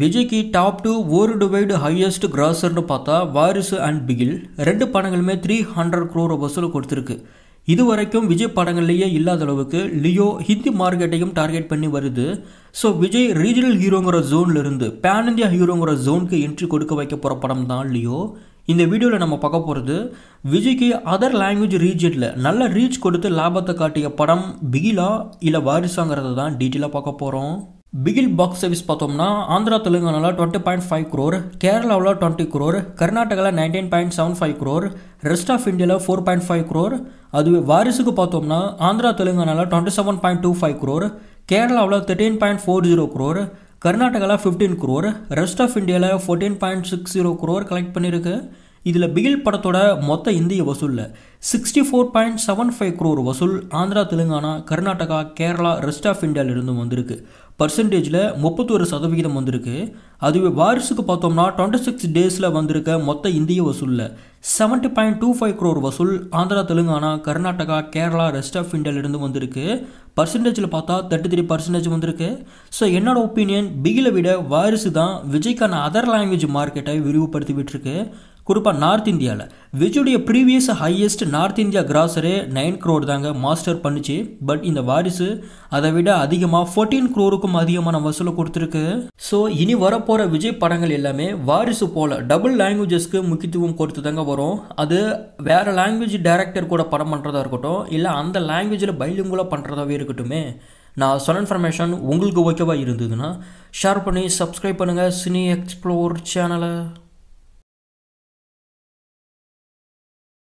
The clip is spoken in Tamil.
விஜய்க்கு டாப் டூ வேர்ல்டு ஹையஸ்ட் கிராசர்னு பார்த்தா வாரிசு அண்ட் பிகில் ரெண்டு படங்களுமே த்ரீ ஹண்ட்ரட் குரோர் வசூல் கொடுத்துருக்கு இது வரைக்கும் விஜய் படங்கள்லேயே இல்லாத அளவுக்கு லியோ ஹிந்தி மார்க்கெட்டையும் டார்கெட் பண்ணி வருது ஸோ விஜய் ரீஜனல் ஹீரோங்கிற ஜோனில் இருந்து பேன் இந்தியா ஹீரோங்கிற ஜோனுக்கு என்ட்ரி கொடுக்க வைக்க போகிற படம் தான் லியோ இந்த வீடியோவில் நம்ம பார்க்க போகிறது விஜய்க்கு அதர் லாங்குவேஜ் ரீஜனில் நல்ல ரீச் கொடுத்து லாபத்தை காட்டிய படம் பிகிலா இல்லை வாரிசாங்கிறத தான் டீட்டெயிலாக பார்க்க போகிறோம் பிகில் பாக்ஸ் ஆஃபீஸ் பார்த்தோம்னா ஆந்திரா தெலுங்கானாவில் டுவெண்ட்டி பாயிண்ட் ஃபைவ் குரோர் கேரளாவில் டுவெண்ட்டி குரோர் கர்நாடகாவில் nineteen point seven five crore rest of இந்தியாவில் ஃபோர் பாயிண்ட் ஃபைவ் குரோர் அதுவே வாரிசுக்கு பார்த்தோம்னா ஆந்திரா தெலுங்கானாவில் twenty seven point two five crore கேரளாவில் thirteen point four zero crore கர்நாடகாவில் ஃபிஃப்டீன் குரோர் ரெஸ்ட் ஆஃப் இந்தியாவில் fourteen point six zero crore collect பண்ணியிருக்கு இதில் பிகில் படத்தோட மொத்த இந்திய வசூலில் sixty four point seven five crore வசூல் ஆந்திரா தெலுங்கானா கர்நாடகா கேரளா ரெஸ்ட் ஆஃப் இந்தியாவிலிருந்தும் வந்திருக்கு பர்சன்டேஜில் முப்பத்தொரு சதவிகிதம் வந்திருக்கு அதுவே வாரிசுக்கு பார்த்தோம்னா டுவெண்ட்டி சிக்ஸ் டேஸில் வந்திருக்க மொத்த இந்திய வசூலில் seventy point two five crore வசூல் ஆந்திரா தெலுங்கானா கர்நாடகா கேரளா ரெஸ்ட் ஆஃப் இந்தியாவிலிருந்து வந்திருக்கு பர்சன்டேஜில் பார்த்தா தேர்ட்டி த்ரீ பர்சன்டேஜ் வந்திருக்கு ஸோ என்னோட ஒப்பீனியன் பிகில விட வாரிசு தான் விஜய்க்கான அதர் லாங்குவேஜ் மார்க்கெட்டை விரிவுபடுத்தி குறிப்பாக நார்த் இந்தியாவில் விஜுடைய ப்ரீவியஸ் ஹையஸ்ட் நார்த் இந்தியா கிராசரே நைன் க்ரோர் தாங்க மாஸ்டர் பண்ணிச்சு பட் இந்த வாரிசு அதை விட அதிகமாக ஃபோர்டீன் க்ரோருக்கும் அதிகமான வசூலை கொடுத்துருக்கு ஸோ இனி வரப்போகிற விஜய் படங்கள் எல்லாமே வாரிசு போல் டபுள் லாங்குவேஜஸ்க்கு முக்கியத்துவம் கொடுத்து தாங்க வரும் அது வேறு லாங்குவேஜ் டேரக்டர் கூட படம் பண்ணுறதா இருக்கட்டும் இல்லை அந்த லாங்குவேஜில் பைலிங்குலாக பண்ணுறதாவே இருக்கட்டுமே நான் சொன்ன இன்ஃபர்மேஷன் உங்களுக்கு ஓகேவாக இருந்ததுன்னா ஷேர் பண்ணி சப்ஸ்கிரைப் பண்ணுங்கள் சினி எக்ஸ்ப்ளோர் சேனலை